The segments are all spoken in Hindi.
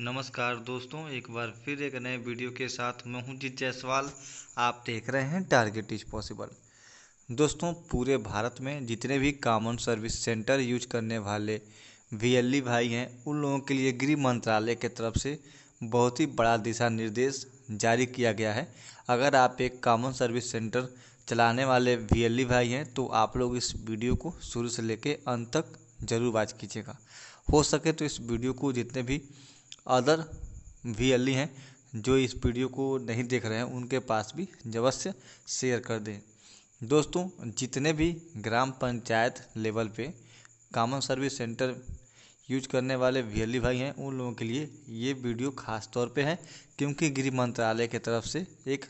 नमस्कार दोस्तों एक बार फिर एक नए वीडियो के साथ मैं हूं जीत जायसवाल आप देख रहे हैं टारगेट इज पॉसिबल दोस्तों पूरे भारत में जितने भी कॉमन सर्विस सेंटर यूज करने वाले वी e भाई हैं उन लोगों के लिए गृह मंत्रालय के तरफ से बहुत ही बड़ा दिशा निर्देश जारी किया गया है अगर आप एक कॉमन सर्विस सेंटर चलाने वाले वी e भाई हैं तो आप लोग इस वीडियो को शुरू से लेकर अंत तक ज़रूर वाच कीजिएगा हो सके तो इस वीडियो को जितने भी अदर भी अली हैं जो इस वीडियो को नहीं देख रहे हैं उनके पास भी अवश्य शेयर कर दें दोस्तों जितने भी ग्राम पंचायत लेवल पे कॉमन सर्विस सेंटर यूज करने वाले वी e भाई हैं उन लोगों के लिए ये वीडियो खास तौर पे है क्योंकि गृह मंत्रालय की तरफ से एक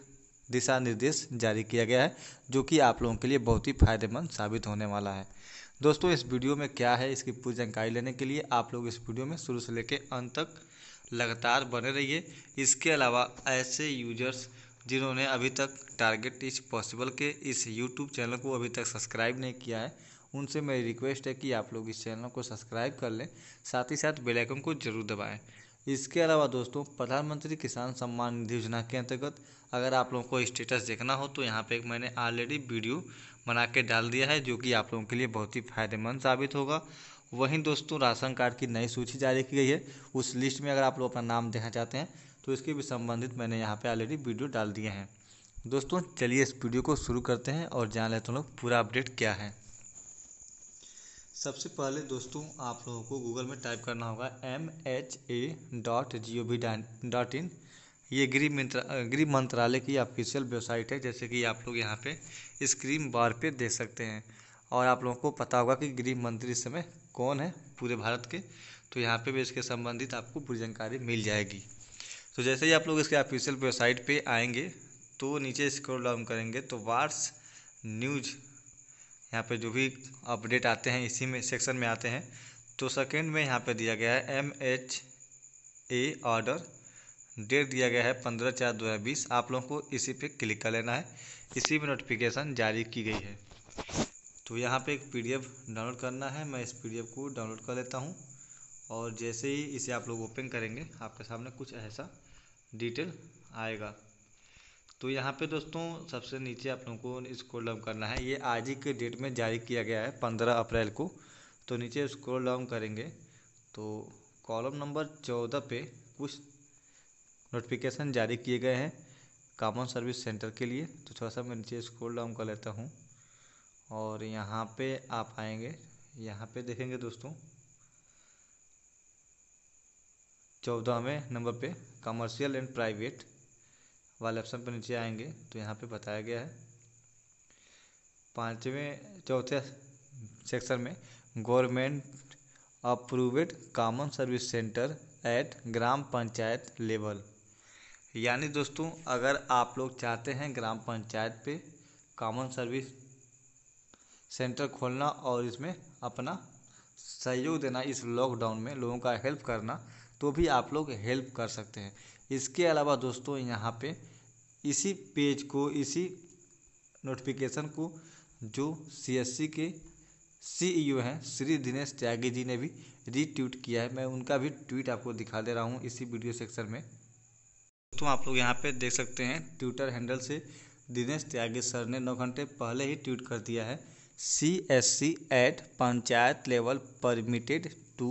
दिशा निर्देश जारी किया गया है जो कि आप लोगों के लिए बहुत ही फायदेमंद साबित होने वाला है दोस्तों इस वीडियो में क्या है इसकी पूरी जानकारी लेने के लिए आप लोग इस वीडियो में शुरू से लेकर अंत तक लगातार बने रहिए इसके अलावा ऐसे यूजर्स जिन्होंने अभी तक टारगेट इज पॉसिबल के इस यूट्यूब चैनल को अभी तक सब्सक्राइब नहीं किया है उनसे मेरी रिक्वेस्ट है कि आप लोग इस चैनल को सब्सक्राइब कर लें साथ ही साथ बेल आइकन को जरूर दबाएं इसके अलावा दोस्तों प्रधानमंत्री किसान सम्मान निधि योजना के अंतर्गत अगर आप लोगों को स्टेटस देखना हो तो यहाँ पे एक मैंने ऑलरेडी वीडियो बना के डाल दिया है जो कि आप लोगों के लिए बहुत ही फायदेमंद साबित होगा वहीं दोस्तों राशन कार्ड की नई सूची जारी की गई है उस लिस्ट में अगर आप लोग अपना नाम देखना चाहते हैं तो इसके भी संबंधित मैंने यहाँ पे ऑलरेडी वीडियो डाल दिए हैं दोस्तों चलिए इस वीडियो को शुरू करते हैं और जान लेते हैं लोग पूरा अपडेट क्या है सबसे पहले दोस्तों आप लोगों को गूगल में टाइप करना होगा M H A dot G O V dot in ये गृह मंत्र गृह मंत्रालय की ऑफिशियल वेबसाइट है जैसे कि आप लोग यहाँ पे स्क्रीन बार पे देख सकते हैं और आप लोगों को पता होगा कि गृह मंत्री इस समय कौन है पूरे भारत के तो यहाँ पे भी इसके संबंधित आपको पूरी जानकारी मिल जाएगी तो जैसे ही आप लोग इसके ऑफिशियल वेबसाइट पे आएंगे तो नीचे स्क्रॉल डाउन करेंगे तो वार्स न्यूज यहाँ पे जो भी अपडेट आते हैं इसी में सेक्शन में आते हैं तो सेकेंड में यहाँ पे दिया गया है M H A order date दिया गया है पंद्रह चार दो हज़ार बीस आप लोगों को इसी पे क्लिक कर लेना है इसी में नोटिफिकेशन जारी की गई है तो यहाँ पे एक पीडीएफ डाउनलोड करना है मैं इस पीडीएफ को डाउनलोड कर लेता हूँ और जैसे ही इसे आप लोग ओपन करेंगे आपके सामने कुछ ऐसा डिटेल आएगा तो यहाँ पे दोस्तों सबसे नीचे आप लोगों को स्क्रॉल डाउन करना है ये आज ही के डेट में जारी किया गया है पंद्रह अप्रैल को तो नीचे स्क्रॉल डाउन करेंगे तो कॉलम नंबर चौदह पे कुछ नोटिफिकेशन जारी किए गए हैं कॉमन सर्विस सेंटर के लिए तो थोड़ा सा मैं नीचे स्क्रॉल डाउन कर लेता हूँ और यहाँ पे आप आएंगे यहाँ पे देखेंगे दोस्तों चौदहवें नंबर पे कमर्शियल एंड प्राइवेट वाले ऑप्शन पर नीचे आएंगे तो यहाँ पे बताया गया है पाँचवें चौथे सेक्शन में government approved common service centre at ग्राम पंचायत लेवल यानी दोस्तों अगर आप लोग चाहते हैं ग्राम पंचायत पे कॉमन सर्विस सेंटर खोलना और इसमें अपना सहयोग देना इस लॉकडाउन में लोगों का हेल्प करना तो भी आप लोग हेल्प कर सकते हैं इसके अलावा दोस्तों यहाँ पे इसी पेज को इसी नोटिफिकेशन को जो सीएससी के सीईओ e हैं श्री दिनेश त्यागी जी ने भी रीट्वीट किया है मैं उनका भी ट्वीट आपको दिखा दे रहा हूँ इसी वीडियो सेक्शन में दोस्तों आप लोग यहाँ पे देख सकते हैं ट्विटर हैंडल से दिनेश त्यागी सर ने नौ घंटे पहले ही ट्वीट कर दिया है C S C at panchayat level permitted to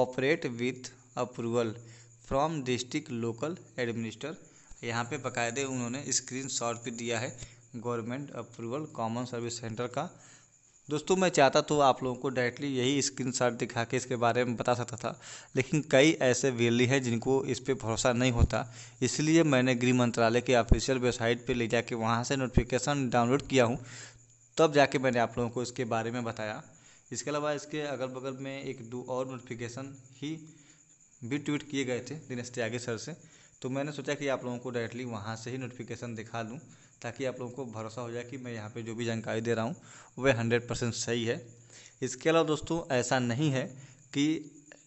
operate with approval from district local administer यहाँ पे बकायदे उन्होंने स्क्रीन शॉट भी दिया है government approval common service centre का दोस्तों मैं चाहता तो आप लोगों को डायरेक्टली यही स्क्रीन शॉट दिखा के इसके बारे में बता सकता था लेकिन कई ऐसे वेली हैं जिनको इस पर भरोसा नहीं होता इसलिए मैंने गृह मंत्रालय के ऑफिशियल वेबसाइट पर ले जाके वहाँ से नोटिफिकेशन डाउनलोड किया हूँ तब जाके मैंने आप लोगों को इसके बारे में बताया इसके अलावा इसके अगल बगल में एक दो और नोटिफिकेशन ही भी ट्वीट किए गए थे दिनेश त्यागी सर से तो मैंने सोचा कि आप लोगों को डायरेक्टली वहाँ से ही नोटिफिकेशन दिखा दूँ ताकि आप लोगों को भरोसा हो जाए कि मैं यहाँ पे जो भी जानकारी दे रहा हूँ वह हंड्रेड परसेंट सही है इसके अलावा दोस्तों ऐसा नहीं है कि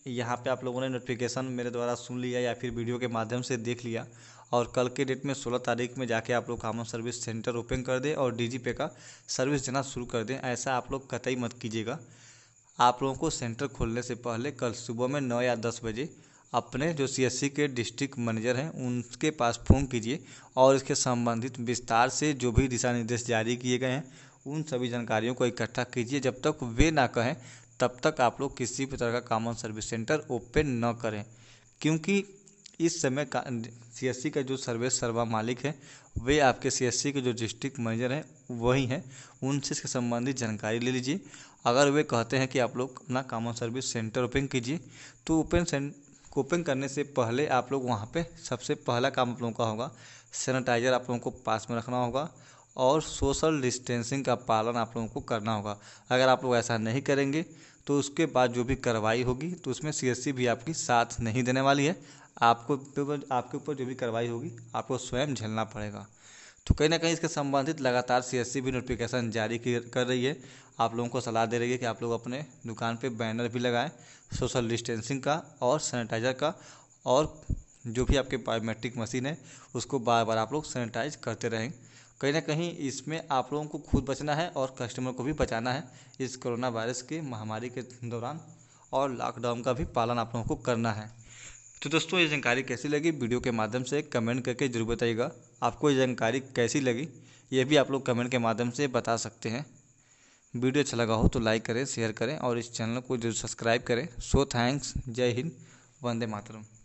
यहाँ पे आप लोगों ने नोटिफिकेशन मेरे द्वारा सुन लिया या फिर वीडियो के माध्यम से देख लिया और कल के डेट में 16 तारीख में जाके आप लोग कामन सर्विस सेंटर ओपन कर दें और डी का सर्विस देना शुरू कर दें ऐसा आप लोग कतई मत कीजिएगा आप लोगों को सेंटर खोलने से पहले कल सुबह में नौ या दस बजे अपने जो सी के डिस्ट्रिक्ट मैनेजर हैं उनके पास फ़ोन कीजिए और इसके संबंधित विस्तार से जो भी दिशा निर्देश जारी किए गए हैं उन सभी जानकारियों को इकट्ठा कीजिए जब तक वे ना कहें तब तक आप लोग किसी भी तरह का कॉमन सर्विस सेंटर ओपन न करें क्योंकि इस समय का सी का जो सर्विस सर्वा मालिक है वे आपके सी के जो डिस्ट्रिक्ट मैनेजर हैं वही हैं उनसे इसके संबंधित जानकारी ले लीजिए अगर वे कहते हैं कि आप लोग अपना कॉमन सर्विस सेंटर ओपन कीजिए तो ओपन कोपिंग करने से पहले आप लोग वहाँ पे सबसे पहला काम आप लोगों का होगा सैनिटाइज़र आप लोगों को पास में रखना होगा और सोशल डिस्टेंसिंग का पालन आप लोगों को करना होगा अगर आप लोग ऐसा नहीं करेंगे तो उसके बाद जो भी कार्रवाई होगी तो उसमें सी भी आपकी साथ नहीं देने वाली है आपको आपके ऊपर जो भी कार्रवाई होगी आपको स्वयं झेलना पड़ेगा तो कहीं ना कहीं इसके संबंधित लगातार सी भी नोटिफिकेशन जारी कर रही है आप लोगों को सलाह दे रही है कि आप लोग अपने दुकान पे बैनर भी लगाएं सोशल डिस्टेंसिंग का और सैनिटाइज़र का और जो भी आपके बायोमेट्रिक मशीन है उसको बार बार आप लोग सैनिटाइज करते रहें कहीं ना कहीं इसमें आप लोगों को खुद बचना है और कस्टमर को भी बचाना है इस कोरोना वायरस की महामारी के दौरान और लॉकडाउन का भी पालन आप लोगों को करना है तो दोस्तों ये जानकारी कैसी लगी वीडियो के माध्यम से कमेंट करके जरूर बताइएगा आपको ये जानकारी कैसी लगी ये भी आप लोग कमेंट के माध्यम से बता सकते हैं वीडियो अच्छा लगा हो तो लाइक करें शेयर करें और इस चैनल को जरूर सब्सक्राइब करें सो थैंक्स जय हिंद वंदे मातरम